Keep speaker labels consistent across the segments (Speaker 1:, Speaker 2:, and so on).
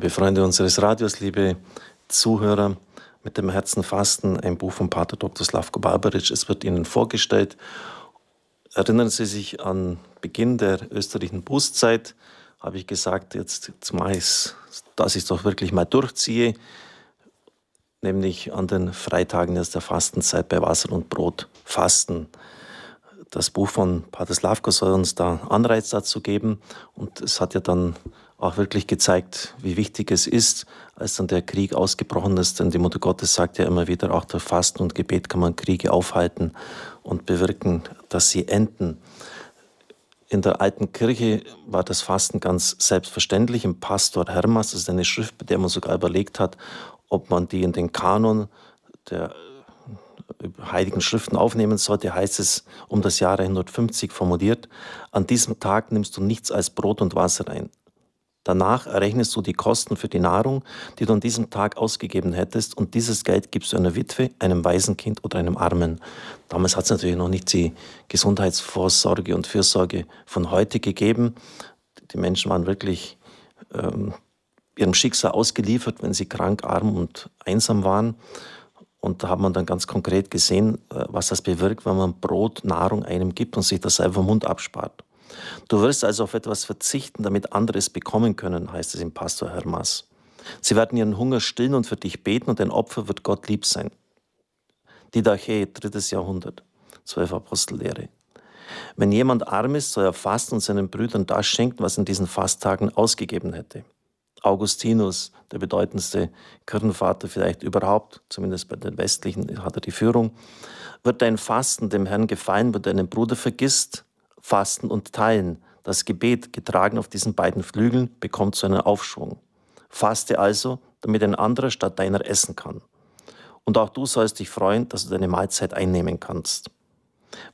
Speaker 1: liebe Freunde unseres Radios, liebe Zuhörer, mit dem Herzen fasten, ein Buch von Pater Dr. Slavko Barbaric. Es wird Ihnen vorgestellt. Erinnern Sie sich an Beginn der österreichischen Bußzeit, habe ich gesagt, jetzt zumal ich, dass ich es doch wirklich mal durchziehe, nämlich an den Freitagen aus der Fastenzeit bei Wasser und Brot fasten. Das Buch von Pater Slavko soll uns da Anreiz dazu geben und es hat ja dann auch wirklich gezeigt, wie wichtig es ist, als dann der Krieg ausgebrochen ist. Denn die Mutter Gottes sagt ja immer wieder, auch durch Fasten und Gebet kann man Kriege aufhalten und bewirken, dass sie enden. In der alten Kirche war das Fasten ganz selbstverständlich. Im Pastor Hermas ist eine Schrift, bei der man sogar überlegt hat, ob man die in den Kanon der heiligen Schriften aufnehmen sollte, heißt es um das Jahre 150 formuliert, an diesem Tag nimmst du nichts als Brot und Wasser ein, Danach errechnest du die Kosten für die Nahrung, die du an diesem Tag ausgegeben hättest, und dieses Geld gibst du einer Witwe, einem Waisenkind oder einem Armen. Damals hat es natürlich noch nicht die Gesundheitsvorsorge und Fürsorge von heute gegeben. Die Menschen waren wirklich ähm, ihrem Schicksal ausgeliefert, wenn sie krank, arm und einsam waren. Und da hat man dann ganz konkret gesehen, äh, was das bewirkt, wenn man Brot, Nahrung einem gibt und sich das selber im Mund abspart. Du wirst also auf etwas verzichten, damit andere es bekommen können, heißt es im Pastor Hermas. Sie werden ihren Hunger stillen und für dich beten und dein Opfer wird Gott lieb sein. Didache, drittes Jahrhundert, zwölf Apostellehre. Wenn jemand arm ist, soll er fasten und seinen Brüdern das schenken, was er in diesen Fasttagen ausgegeben hätte. Augustinus, der bedeutendste Kirchenvater vielleicht überhaupt, zumindest bei den Westlichen hat er die Führung, wird dein Fasten dem Herrn gefallen, wenn du deinen Bruder vergisst, Fasten und Teilen, das Gebet, getragen auf diesen beiden Flügeln, bekommt so einen Aufschwung. Faste also, damit ein anderer statt deiner essen kann. Und auch du sollst dich freuen, dass du deine Mahlzeit einnehmen kannst.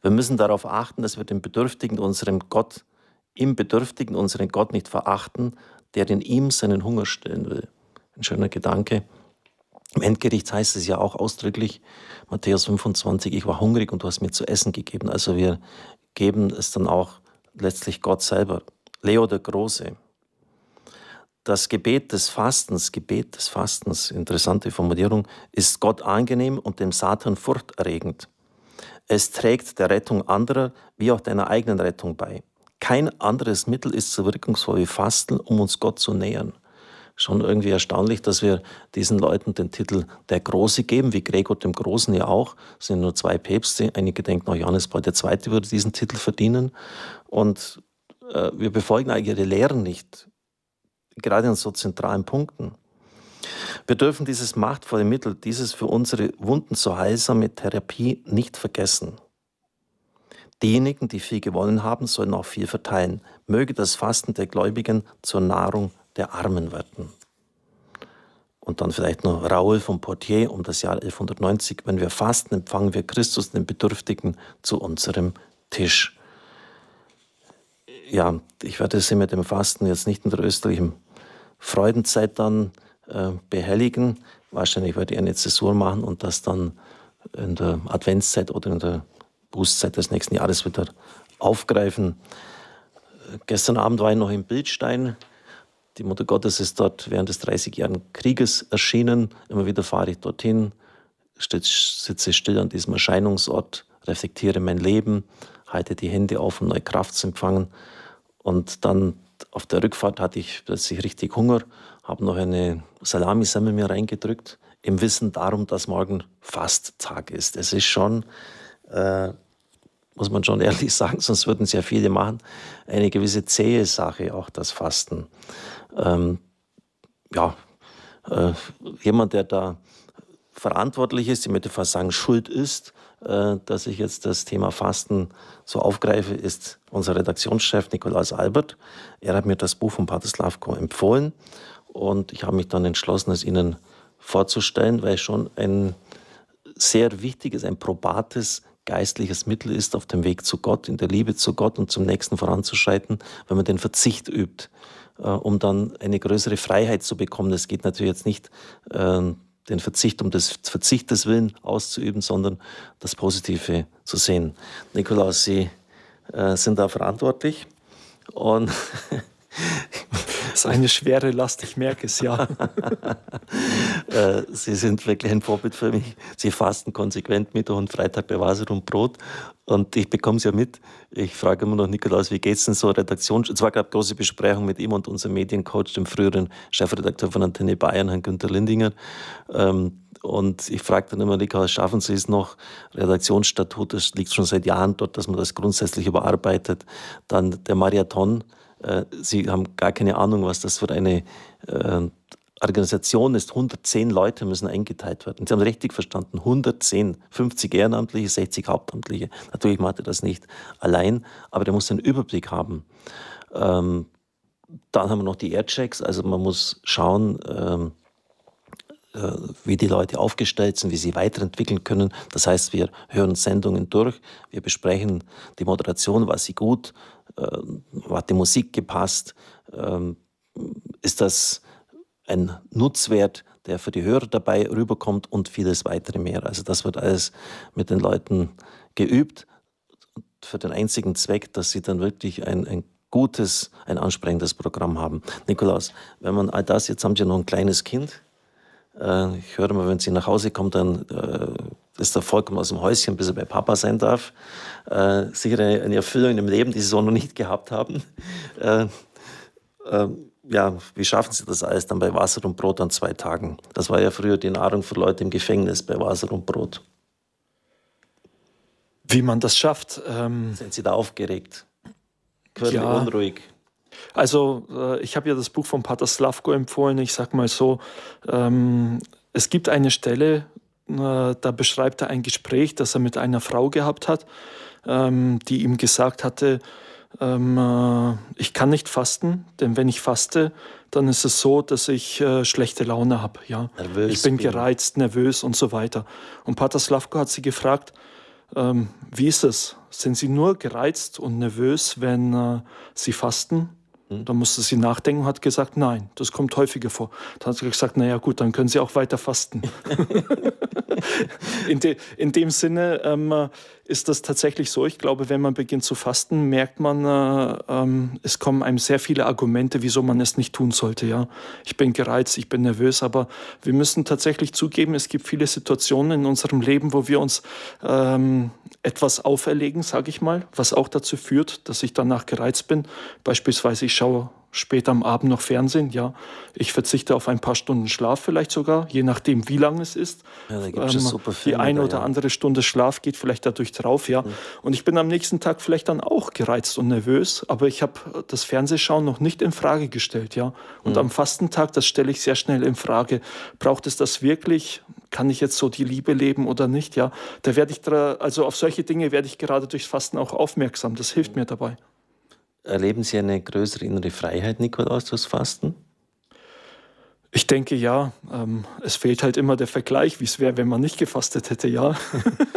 Speaker 1: Wir müssen darauf achten, dass wir den Bedürftigen unserem Gott, im Bedürftigen unseren Gott nicht verachten, der in ihm seinen Hunger stillen will. Ein schöner Gedanke. Im Endgericht heißt es ja auch ausdrücklich, Matthäus 25, ich war hungrig und du hast mir zu essen gegeben. Also wir geben es dann auch letztlich Gott selber. Leo der Große. Das Gebet des Fastens, Gebet des Fastens, interessante Formulierung, ist Gott angenehm und dem Satan furchterregend. Es trägt der Rettung anderer wie auch deiner eigenen Rettung bei. Kein anderes Mittel ist so wirkungsvoll wie Fasten, um uns Gott zu nähern schon irgendwie erstaunlich, dass wir diesen Leuten den Titel der Große geben, wie Gregor dem Großen ja auch. Es sind nur zwei Päpste. Einige denken auch, oh, Johannes Paul II. würde diesen Titel verdienen. Und äh, wir befolgen eigentlich ihre Lehren nicht, gerade an so zentralen Punkten. Wir dürfen dieses machtvolle Mittel, dieses für unsere Wunden so heilsame Therapie nicht vergessen. Diejenigen, die viel gewonnen haben, sollen auch viel verteilen. Möge das Fasten der Gläubigen zur Nahrung der armen werden. Und dann vielleicht noch Raoul von Portier um das Jahr 1190. Wenn wir fasten, empfangen wir Christus, den Bedürftigen, zu unserem Tisch. Ja, ich werde sie mit dem Fasten jetzt nicht in der österreichischen Freudenzeit dann äh, behelligen. Wahrscheinlich werde ich eine Zäsur machen und das dann in der Adventszeit oder in der Bußzeit des nächsten Jahres wieder aufgreifen. Gestern Abend war ich noch im Bildstein. Die Mutter Gottes ist dort während des 30-jährigen Krieges erschienen. Immer wieder fahre ich dorthin, sitze still an diesem Erscheinungsort, reflektiere mein Leben, halte die Hände auf, um neue Kraft zu empfangen. Und dann auf der Rückfahrt hatte ich plötzlich richtig Hunger, habe noch eine Salamisemmel mir reingedrückt, im Wissen darum, dass morgen Fasttag ist. Es ist schon, äh, muss man schon ehrlich sagen, sonst würden es ja viele machen, eine gewisse zähe Sache, auch das Fasten ähm, ja, äh, jemand, der da verantwortlich ist, ich möchte fast sagen, schuld ist, äh, dass ich jetzt das Thema Fasten so aufgreife, ist unser Redaktionschef Nikolaus Albert. Er hat mir das Buch von Pater Slavko empfohlen und ich habe mich dann entschlossen, es Ihnen vorzustellen, weil es schon ein sehr wichtiges, ein probates geistliches Mittel ist, auf dem Weg zu Gott, in der Liebe zu Gott und zum Nächsten voranzuschreiten, wenn man den Verzicht übt. Äh, um dann eine größere Freiheit zu bekommen. Es geht natürlich jetzt nicht, ähm, den Verzicht um des Verzichtes willen auszuüben, sondern das Positive zu sehen. Nikolaus, Sie äh, sind da verantwortlich und Das ist eine schwere Last, ich merke es ja. Äh, Sie sind wirklich ein Vorbild für mich. Sie fasten konsequent Mittwoch und Freitag bei Wasser und Brot. Und ich bekomme es ja mit. Ich frage immer noch Nikolaus, wie geht es denn so? Redaktion. Es war gerade große Besprechung mit ihm und unserem Mediencoach, dem früheren Chefredakteur von Antenne Bayern, Herrn Günter Lindinger. Ähm, und ich frage dann immer, Nikolaus, schaffen Sie es noch? Redaktionsstatut, das liegt schon seit Jahren dort, dass man das grundsätzlich überarbeitet. Dann der Marathon äh, sie haben gar keine Ahnung, was das für eine äh, Organisation ist. 110 Leute müssen eingeteilt werden. Sie haben richtig verstanden, 110, 50 Ehrenamtliche, 60 Hauptamtliche. Natürlich macht er das nicht allein, aber der muss einen Überblick haben. Ähm, dann haben wir noch die Airchecks, also man muss schauen, ähm, äh, wie die Leute aufgestellt sind, wie sie weiterentwickeln können. Das heißt, wir hören Sendungen durch, wir besprechen die Moderation, war sie gut, äh, hat die Musik gepasst, ähm, ist das ein Nutzwert, der für die Hörer dabei rüberkommt und vieles weitere mehr. Also das wird alles mit den Leuten geübt für den einzigen Zweck, dass sie dann wirklich ein, ein gutes, ein ansprechendes Programm haben. Nikolaus, wenn man all das, jetzt haben Sie noch ein kleines Kind, äh, ich höre mal, wenn sie nach Hause kommt, dann äh, ist er vollkommen aus dem Häuschen, bis er bei Papa sein darf. Äh, sicher eine, eine, Erfüllung im Leben, die sie so noch nicht gehabt haben. Äh, ähm, ja, wie schaffen sie das alles dann bei Wasser und Brot an zwei Tagen? Das war ja früher die Nahrung für Leute im Gefängnis bei Wasser und Brot. Wie man das schafft. Ähm Sind Sie da aufgeregt?
Speaker 2: Quirlig ja. unruhig. Also äh, ich habe ja das Buch von Pater Slavko empfohlen. Ich sage mal so, ähm, es gibt eine Stelle, äh, da beschreibt er ein Gespräch, das er mit einer Frau gehabt hat, ähm, die ihm gesagt hatte, ähm, äh, ich kann nicht fasten, denn wenn ich faste, dann ist es so, dass ich äh, schlechte Laune habe. Ja? ich bin, bin gereizt, nervös und so weiter. Und Pater Slavko hat sie gefragt, ähm, wie ist es? Sind Sie nur gereizt und nervös, wenn äh, Sie fasten? Mhm. Da musste sie nachdenken und hat gesagt, nein, das kommt häufiger vor. Dann hat sie gesagt, naja gut, dann können Sie auch weiter fasten. in, de, in, dem Sinne ähm, ist das tatsächlich so. Ich glaube, wenn man beginnt zu fasten, merkt man, äh, ähm, es kommen einem sehr viele Argumente, wieso man es nicht tun sollte. Ja, ich bin gereizt, ich bin nervös, aber wir müssen tatsächlich zugeben, es gibt viele Situationen in unserem Leben, wo wir uns ähm, etwas auferlegen, sage ich mal, was auch dazu führt, dass ich danach gereizt bin. Beispielsweise ich schaue später am Abend noch Fernsehen, ja. Ich verzichte auf ein paar Stunden Schlaf vielleicht sogar, je nachdem, wie lang es ist.
Speaker 1: Ja, da gibt ähm, super Filme, die eine oder ja.
Speaker 2: andere Stunde Schlaf geht vielleicht dadurch drauf, ja. Mhm. Und ich bin am nächsten Tag vielleicht dann auch gereizt und nervös, aber ich habe das Fernsehschauen noch nicht in Frage gestellt, ja. Und mhm. am Fastentag, das stelle ich sehr schnell in Frage. Braucht es das wirklich? Kann ich jetzt so die Liebe leben oder nicht, ja? Da werde ich, also auf solche Dinge werde ich gerade durchs Fasten auch aufmerksam. Das hilft mhm. mir dabei.
Speaker 1: Erleben Sie eine größere innere Freiheit, Nikolaus, durchs Fasten?
Speaker 2: Ich denke ja. Ähm, es fehlt halt immer der Vergleich, wie es wäre, wenn man nicht gefastet hätte, ja.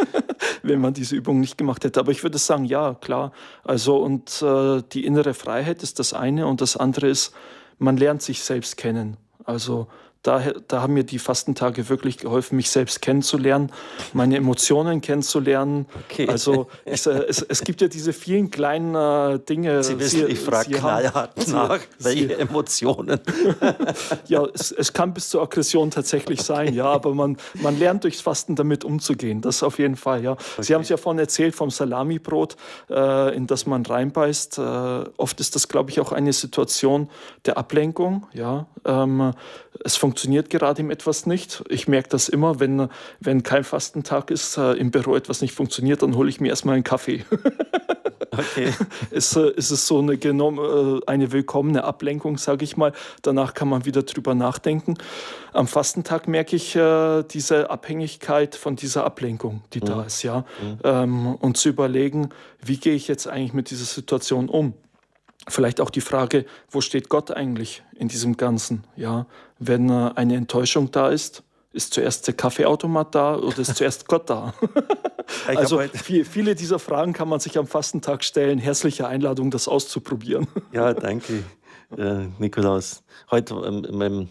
Speaker 2: wenn man diese Übung nicht gemacht hätte. Aber ich würde sagen, ja, klar. Also, und äh, die innere Freiheit ist das eine und das andere ist, man lernt sich selbst kennen. Also da, da haben mir die Fastentage wirklich geholfen, mich selbst kennenzulernen, meine Emotionen kennenzulernen. Okay. Also ich, äh, es, es gibt ja diese vielen kleinen äh, Dinge. Sie wissen, Sie, ich frage knallhart nach,
Speaker 1: Sie, welche Emotionen.
Speaker 2: ja, es, es kann bis zur Aggression tatsächlich okay. sein, ja, aber man, man lernt durchs Fasten damit umzugehen, das auf jeden Fall, ja. Okay. Sie haben es ja vorhin erzählt vom Salamibrot, äh, in das man reinbeißt. Äh, oft ist das, glaube ich, auch eine Situation der Ablenkung, ja. Ähm, es funktioniert funktioniert gerade ihm etwas nicht. Ich merke das immer, wenn, wenn kein Fastentag ist, äh, im Büro etwas nicht funktioniert, dann hole ich mir erstmal einen Kaffee. okay. es, äh, es ist so eine, genommen, äh, eine willkommene Ablenkung, sage ich mal. Danach kann man wieder drüber nachdenken. Am Fastentag merke ich äh, diese Abhängigkeit von dieser Ablenkung, die mhm. da ist, ja. Mhm. Ähm, und zu überlegen, wie gehe ich jetzt eigentlich mit dieser Situation um? Vielleicht auch die Frage, wo steht Gott eigentlich in diesem Ganzen? Ja, wenn äh, eine Enttäuschung da ist, ist zuerst der Kaffeeautomat da oder ist zuerst Gott da? also viel, viele dieser Fragen kann man sich am Fastentag stellen. Herzliche Einladung, das auszuprobieren.
Speaker 1: ja, danke, äh, Nikolaus. Heute ähm, ähm,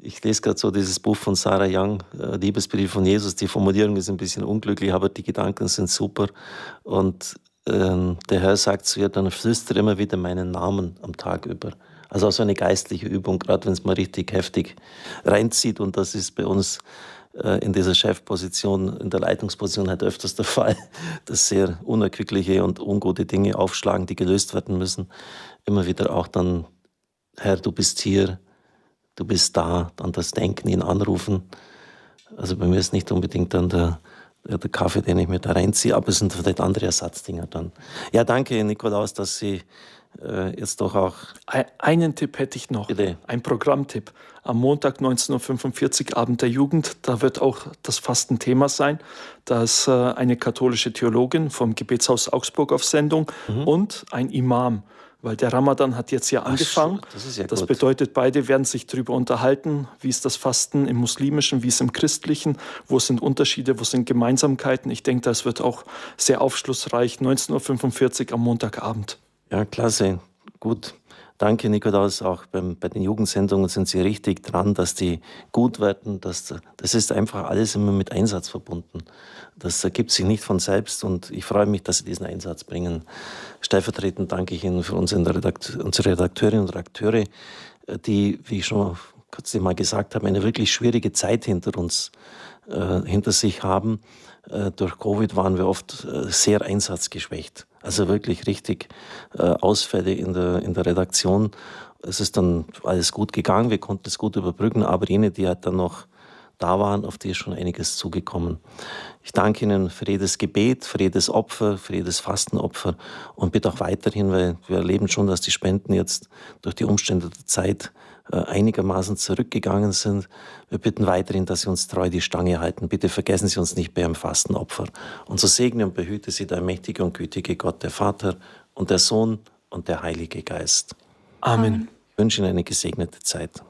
Speaker 1: ich lese gerade so dieses Buch von Sarah Young, äh, Liebesbrief von Jesus. Die Formulierung ist ein bisschen unglücklich, aber die Gedanken sind super. Und ähm, der Herr sagt zu ihr, dann flüstere immer wieder meinen Namen am Tag über. Also auch so eine geistliche Übung, gerade wenn es mal richtig heftig reinzieht. Und das ist bei uns äh, in dieser Chefposition, in der Leitungsposition halt öfters der Fall, dass sehr unerquickliche und ungute Dinge aufschlagen, die gelöst werden müssen. Immer wieder auch dann, Herr, du bist hier, du bist da, dann das Denken, ihn anrufen. Also bei mir ist nicht unbedingt dann der äh, der Kaffee, den ich mir da reinziehe, aber es sind vielleicht andere Ersatzdinger dann. Ja, danke, Nikolaus, dass Sie äh, ist doch auch. Einen Tipp hätte ich noch. Bitte. Ein Programmtipp.
Speaker 2: Am Montag 19.45 Uhr, Abend der Jugend, da wird auch das Fasten Thema sein. Da ist äh, eine katholische Theologin vom Gebetshaus Augsburg auf Sendung mhm. und ein Imam. Weil der Ramadan hat jetzt ja angefangen. Ach, das, ja das bedeutet, beide werden sich darüber unterhalten, wie ist das Fasten im muslimischen, wie es im christlichen, wo sind Unterschiede, wo sind Gemeinsamkeiten. Ich denke, das wird auch sehr aufschlussreich. 19.45 Uhr am Montagabend.
Speaker 1: Ja, klasse. Gut. Danke, Nikolaus. Auch beim, bei den Jugendsendungen sind Sie richtig dran, dass die gut werden. Dass, das ist einfach alles immer mit Einsatz verbunden. Das ergibt sich nicht von selbst und ich freue mich, dass Sie diesen Einsatz bringen. Stellvertretend danke ich Ihnen für unsere, Redakt unsere Redakteure und Redakteure, die, wie ich schon kurz mal gesagt habe, eine wirklich schwierige Zeit hinter uns, äh, hinter sich haben. Äh, durch Covid waren wir oft äh, sehr einsatzgeschwächt. Also wirklich richtig äh, Ausfälle in der, in der Redaktion. Es ist dann alles gut gegangen, wir konnten es gut überbrücken, aber jene, die halt dann noch da waren, auf die ist schon einiges zugekommen. Ich danke Ihnen für jedes Gebet, für jedes Opfer, für jedes Fastenopfer und bitte auch weiterhin, weil wir erleben schon, dass die Spenden jetzt durch die Umstände der Zeit äh, einigermaßen zurückgegangen sind. Wir bitten weiterhin, dass Sie uns treu die Stange halten. Bitte vergessen Sie uns nicht bei Ihrem Fastenopfer. Und so segne und behüte Sie der mächtige und gütige Gott, der Vater und der Sohn und der Heilige Geist. Amen. Amen. Ich wünsche Ihnen eine gesegnete Zeit.